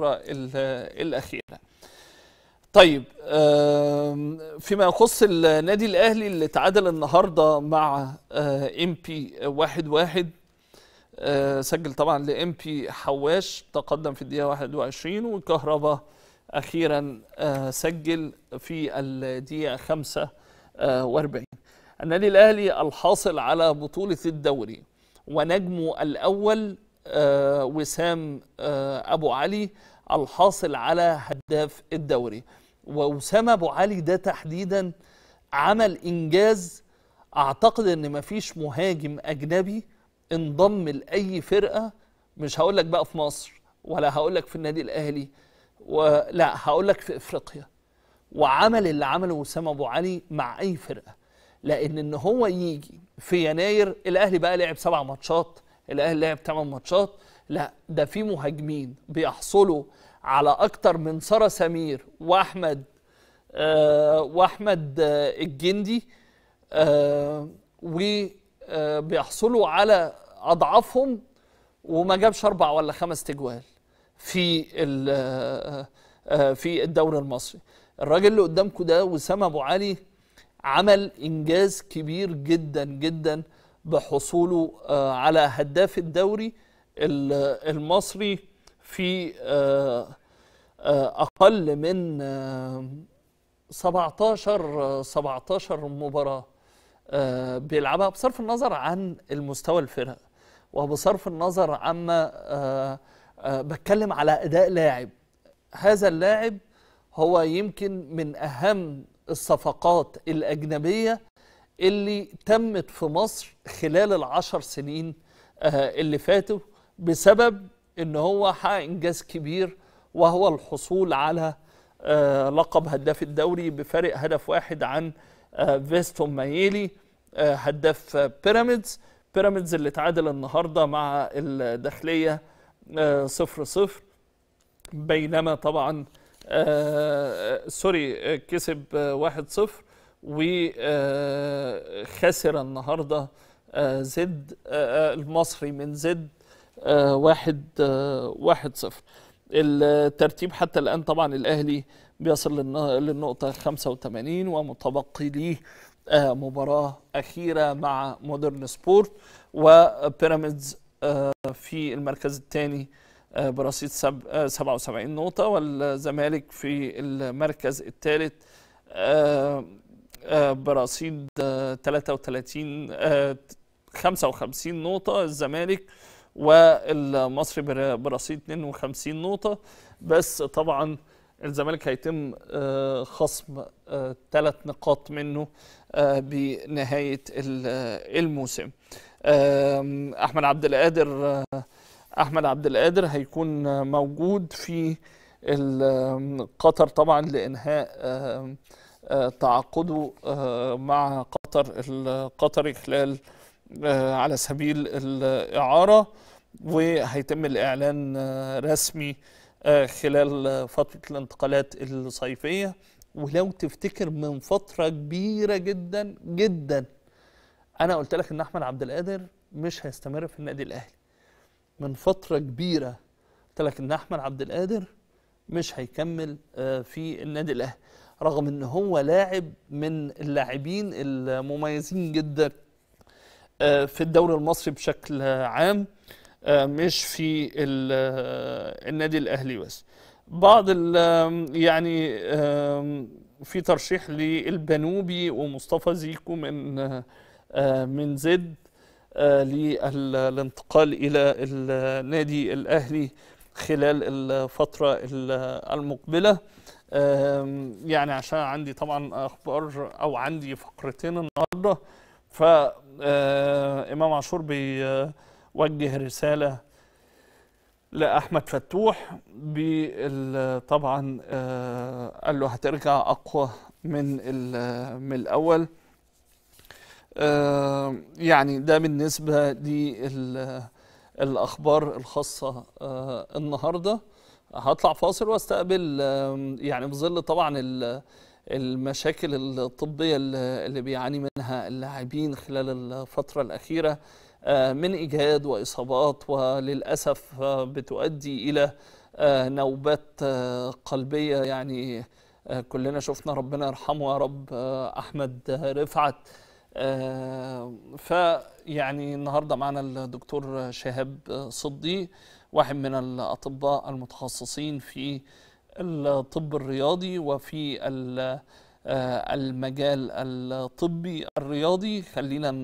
الفترة الأخيرة طيب فيما يخص النادي الأهلي اللي تعادل النهاردة مع آه، ام بي واحد واحد آه، سجل طبعا لام بي حواش تقدم في الدقيقة 21 وكهربا أخيرا آه، سجل في الدقيقة 45 النادي الأهلي الحاصل على بطولة الدوري ونجمه الأول آه، وسام آه، أبو علي الحاصل على هداف الدوري ووسام أبو علي ده تحديدا عمل إنجاز أعتقد إن مفيش مهاجم أجنبي انضم لأي فرقة مش هقول لك بقى في مصر ولا هقول لك في النادي الأهلي ولا هقول لك في إفريقيا وعمل اللي عمله وسام أبو علي مع أي فرقة لأن إن هو يجي في يناير الأهلي بقى لعب سبع ماتشات الاهلي لعب 8 ماتشات لا ده في مهاجمين بيحصلوا على اكتر من ساره سمير واحمد آه واحمد آه الجندي آه وبيحصلوا على اضعافهم وما جابش اربع ولا خمس تجوال في آه، آه، في الدوري المصري الراجل اللي قدامكم ده وسام ابو علي عمل انجاز كبير جدا جدا بحصوله آه، على هداف الدوري المصري في آه، آه، أقل من 17 17 مباراة بيلعبها بصرف النظر عن المستوى الفرق وبصرف النظر عما بتكلم على أداء لاعب هذا اللاعب هو يمكن من أهم الصفقات الأجنبية اللي تمت في مصر خلال العشر سنين آه، اللي فاتوا بسبب ان هو حقق انجاز كبير وهو الحصول على آه، لقب هداف الدوري بفارق هدف واحد عن آه، فيستون مايلي هداف بيراميدز بيراميدز اللي تعادل النهارده مع الداخليه صفر صفر بينما طبعا سوري كسب واحد صفر وخسر النهارده آه، زد آه، آه، المصري من زد واحد واحد صفر الترتيب حتى الآن طبعا الأهلي بيصل للنقطة 85 ومتبقي ليه مباراة أخيرة مع مودرن سبورت وبيراميدز في المركز الثاني برصيد 77 نقطة والزمالك في المركز الثالث آه، برصيد 33 آه، 55 آه، نقطة الزمالك والمصري برصيد 52 نقطة بس طبعا الزمالك هيتم خصم ثلاث نقاط منه بنهاية الموسم أحمد عبد القادر أحمد عبد القادر هيكون موجود في قطر طبعا لإنهاء آه، تعاقده آه، مع قطر القطري خلال آه، على سبيل الإعارة وهيتم الإعلان رسمي خلال فترة الانتقالات الصيفية ولو تفتكر من فترة كبيرة جدا جدا أنا قلت لك إن أحمد عبد القادر مش هيستمر في النادي الأهلي من فترة كبيرة قلت لك إن أحمد عبد القادر مش هيكمل في النادي الأهلي رغم ان هو لاعب من اللاعبين المميزين جدا آه، في الدوري المصري بشكل عام آه، مش في آه، النادي الاهلي بس بعض يعني في ترشيح للبنوبي ومصطفى زيكو من من زد للانتقال الى النادي الاهلي خلال الفترة المقبلة يعني عشان عندي طبعا أخبار أو عندي فقرتين النهاردة فإمام عاشور بيوجه رسالة لأحمد فتوح طبعا قال له هترجع أقوى من من الأول يعني ده بالنسبة للأحمد الاخبار الخاصه آه، النهارده هطلع فاصل واستقبل يعني في ظل طبعا المشاكل الطبيه اللي بيعاني منها اللاعبين خلال الفتره الاخيره آه، من اجهاد واصابات وللاسف آه، بتؤدي الى نوبات قلبيه يعني كلنا شفنا ربنا يرحمه يا رب احمد رفعت آه، فيعني النهارده معنا الدكتور شهاب صدي واحد من الاطباء المتخصصين في الطب الرياضي وفي آه، المجال الطبي الرياضي خلينا